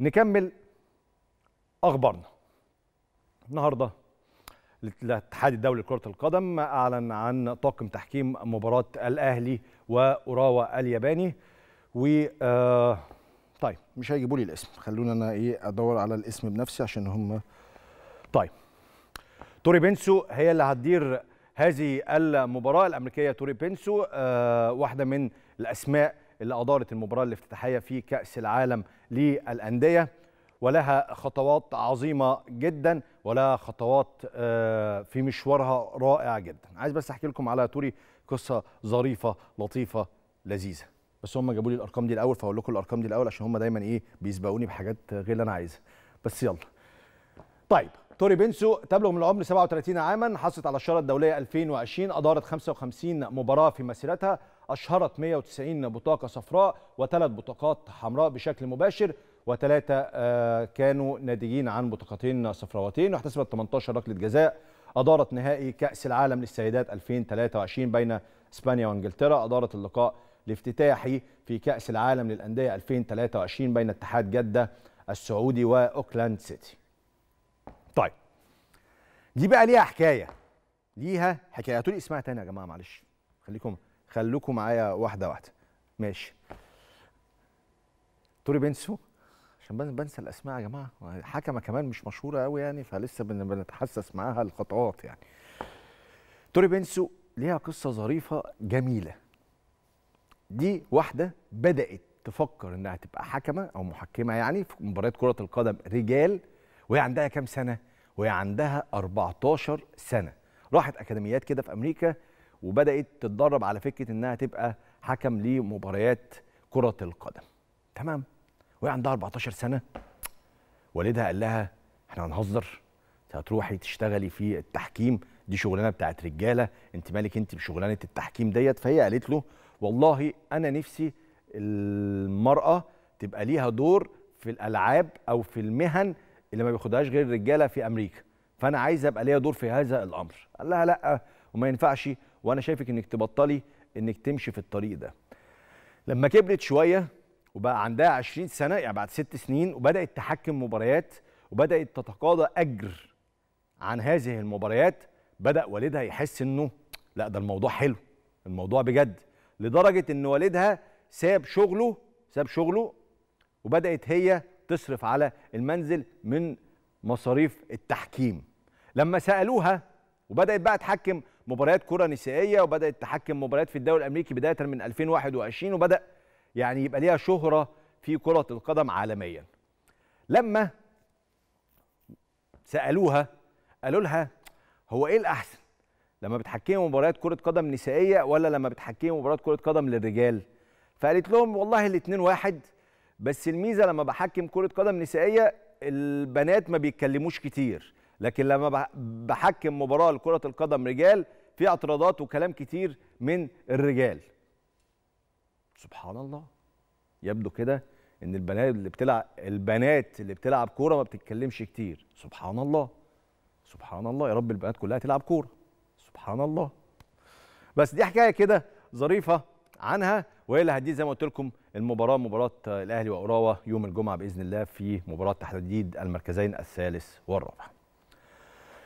نكمل اخبارنا النهارده الاتحاد الدولي لكره القدم اعلن عن طاقم تحكيم مباراه الاهلي واوراوا الياباني و آه، طيب مش هيجيبوا لي الاسم خلونا انا ايه ادور على الاسم بنفسي عشان هم طيب توري بينسو هي اللي هتدير هذه المباراه الامريكيه توري بينسو آه، واحده من الاسماء اللي أدارت المباراة الافتتاحية في كأس العالم للأندية ولها خطوات عظيمة جدا ولها خطوات آه، في مشوارها رائع جدا عايز بس أحكي لكم على توري قصة ظريفة لطيفة لذيذة بس هم جابوا لي الارقام دي الاول فاقول لكم الارقام دي الاول عشان هم دايما ايه بيسبقوني بحاجات غير اللي انا عايزها بس يلا طيب توري بنسو تبلغ من العمر 37 عاما حصلت على الشاره الدوليه 2020 ادارت 55 مباراه في مسيرتها أشهرت 190 بطاقة صفراء وثلاث بطاقات حمراء بشكل مباشر وثلاثة آه، كانوا ناتجين عن بطاقتين صفراوتين واحتسبت 18 ركلة جزاء أدارت نهائي كأس العالم للسيدات 2023 بين إسبانيا وإنجلترا أدارت اللقاء الافتتاحي في كأس العالم للأندية 2023 بين اتحاد جدة السعودي وأوكلاند سيتي طيب دي بقى ليها حكاية ليها حكاية هاتوا لي اسمها تاني يا جماعة معلش خليكم خلوكم معايا واحده واحده ماشي توري بنسو عشان بنسى الاسماء يا جماعه حكمه كمان مش مشهوره قوي يعني فلسه بنتحسس معاها الخطوات يعني توري بنسو ليها قصه ظريفه جميله دي واحده بدات تفكر انها تبقى حكمه او محكمه يعني في مباريات كره القدم رجال وهي عندها كام سنه وهي عندها 14 سنه راحت اكاديميات كده في امريكا وبدات تتدرب على فكره انها تبقى حكم لمباريات كره القدم تمام وهي عندها 14 سنه والدها قال لها احنا هنهزر هتروحي تشتغلي في التحكيم دي شغلانه بتاعت رجاله انت مالك انت بشغلانه التحكيم ديت فهي قالت له والله انا نفسي المراه تبقى ليها دور في الالعاب او في المهن اللي ما بياخدهاش غير الرجاله في امريكا فانا عايز ابقى ليا دور في هذا الامر قال لها لا وما ينفعش وانا شايفك انك تبطلي انك تمشي في الطريق ده لما كبرت شويه وبقى عندها 20 سنه يعني بعد ست سنين وبدات تحكم مباريات وبدات تتقاضى اجر عن هذه المباريات بدا والدها يحس انه لا ده الموضوع حلو الموضوع بجد لدرجه ان والدها ساب شغله ساب شغله وبدات هي تصرف على المنزل من مصاريف التحكيم لما سالوها وبدات بقى تحكم مباريات كره نسائيه وبدات تحكم مباريات في الدوري الامريكي بدايه من 2021 وبدا يعني يبقى ليها شهره في كره القدم عالميا لما سالوها قالوا لها هو ايه الاحسن لما بتحكمي مباريات كره قدم نسائيه ولا لما بتحكمي مباريات كره قدم للرجال فقالت لهم والله الاثنين واحد بس الميزه لما بحكم كره قدم نسائيه البنات ما بيتكلموش كتير لكن لما بحكم مباراه لكره القدم رجال في اعتراضات وكلام كتير من الرجال سبحان الله يبدو كده ان البنات اللي بتلعب البنات اللي بتلعب كوره ما بتتكلمش كتير سبحان الله سبحان الله يا رب البنات كلها تلعب كوره سبحان الله بس دي حكايه كده ظريفه عنها وهي اللي هتدي زي ما قلت لكم المباراه مباراه الاهلي وقراوه يوم الجمعه باذن الله في مباراه تحديد المركزين الثالث والرابع